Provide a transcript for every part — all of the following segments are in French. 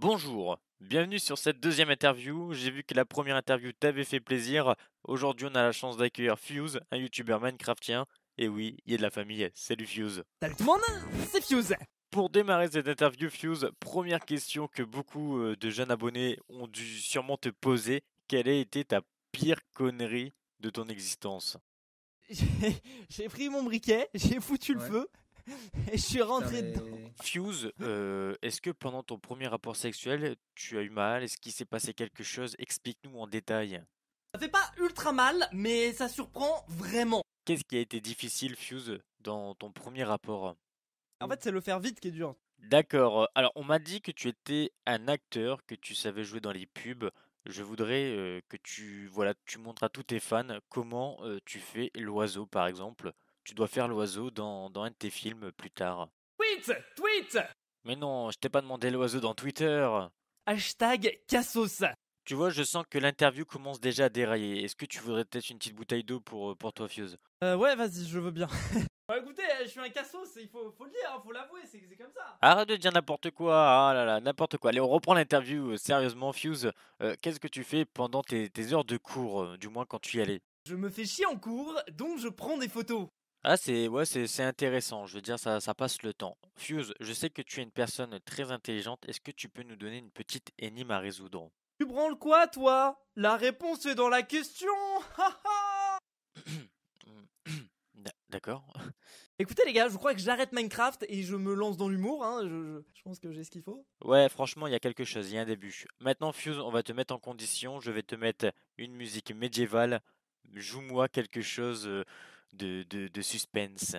Bonjour, bienvenue sur cette deuxième interview. J'ai vu que la première interview t'avait fait plaisir. Aujourd'hui, on a la chance d'accueillir Fuse, un youtubeur minecraftien. Et oui, il est de la famille. Salut Fuse. Salut tout le monde, c'est Fuse. Pour démarrer cette interview, Fuse, première question que beaucoup euh, de jeunes abonnés ont dû sûrement te poser. Quelle a été ta pire connerie de ton existence J'ai pris mon briquet, j'ai foutu le feu et je suis rentré dedans. Fuse, euh, est-ce que pendant ton premier rapport sexuel, tu as eu mal Est-ce qu'il s'est passé quelque chose Explique-nous en détail. Ça fait pas ultra mal, mais ça surprend vraiment. Qu'est-ce qui a été difficile, Fuse, dans ton premier rapport En fait, c'est le faire vite qui est dur. D'accord. Alors, on m'a dit que tu étais un acteur, que tu savais jouer dans les pubs. Je voudrais euh, que tu, voilà, tu montres à tous tes fans comment euh, tu fais l'oiseau, par exemple tu dois faire l'oiseau dans, un de tes films plus tard. Tweet Tweet Mais non, je t'ai pas demandé l'oiseau dans Twitter Hashtag Cassos Tu vois, je sens que l'interview commence déjà à dérailler. Est-ce que tu voudrais peut-être une petite bouteille d'eau pour, euh, pour toi, Fuse Euh, ouais, vas-y, je veux bien. bah écoutez, euh, je suis un cassos, il faut, le dire, hein, faut l'avouer, c'est comme ça. Arrête de dire n'importe quoi, ah là là, n'importe quoi. Allez, on reprend l'interview, euh, sérieusement, Fuse. Qu'est-ce que tu fais pendant tes, tes heures de cours, du moins quand tu y allais Je me fais chier en cours, donc je prends des photos. Ah, c'est ouais, c'est intéressant. Je veux dire, ça, ça passe le temps. Fuse, je sais que tu es une personne très intelligente. Est-ce que tu peux nous donner une petite énigme à résoudre? Tu branles quoi, toi? La réponse est dans la question! D'accord. Écoutez, les gars, je crois que j'arrête Minecraft et je me lance dans l'humour. Hein. Je, pense que j'ai ce qu'il faut. Ouais, franchement, il y a quelque chose, il y a un début. Maintenant, Fuse, on va te mettre en condition. Je vais te mettre une musique médiévale. Joue-moi quelque chose euh, de, suspense.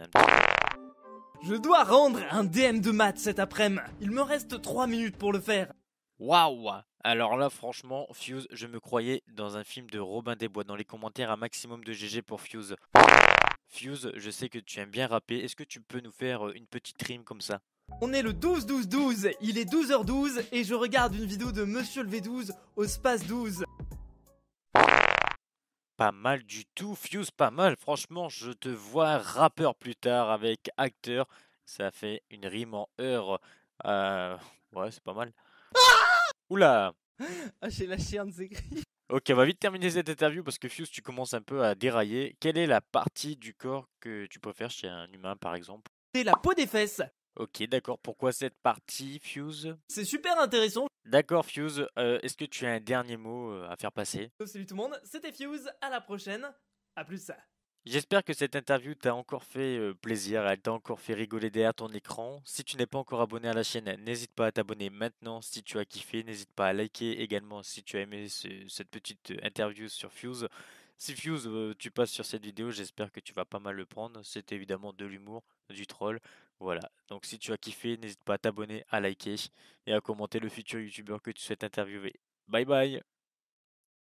Je dois rendre un DM de maths cet après-midi. Il me reste 3 minutes pour le faire. Waouh Alors là, franchement, Fuse, je me croyais dans un film de Robin des Bois. Dans les commentaires, un maximum de GG pour Fuse. Fuse, je sais que tu aimes bien rapper. Est-ce que tu peux nous faire euh, une petite rime comme ça on est le 12-12-12, il est 12h12 et je regarde une vidéo de Monsieur le V12 au Space 12 pas mal du tout. Fuse, pas mal. Franchement, je te vois rappeur plus tard avec acteur. Ça fait une rime en heure. Euh, ouais, c'est pas mal. Oula ah, J'ai lâché un s'écrire. Ok, on va vite terminer cette interview parce que Fuse, tu commences un peu à dérailler. Quelle est la partie du corps que tu peux faire chez un humain, par exemple C'est la peau des fesses Ok, d'accord. Pourquoi cette partie, Fuse C'est super intéressant. D'accord Fuse, euh, est-ce que tu as un dernier mot euh, à faire passer Salut tout le monde, c'était Fuse, à la prochaine, à plus ça. J'espère que cette interview t'a encore fait euh, plaisir, elle t'a encore fait rigoler derrière ton écran. Si tu n'es pas encore abonné à la chaîne, n'hésite pas à t'abonner maintenant si tu as kiffé, n'hésite pas à liker également si tu as aimé cette petite interview sur Fuse. Si Fuse, euh, tu passes sur cette vidéo, j'espère que tu vas pas mal le prendre. C'est évidemment de l'humour, du troll. Voilà. Donc si tu as kiffé, n'hésite pas à t'abonner, à liker et à commenter le futur YouTuber que tu souhaites interviewer. Bye bye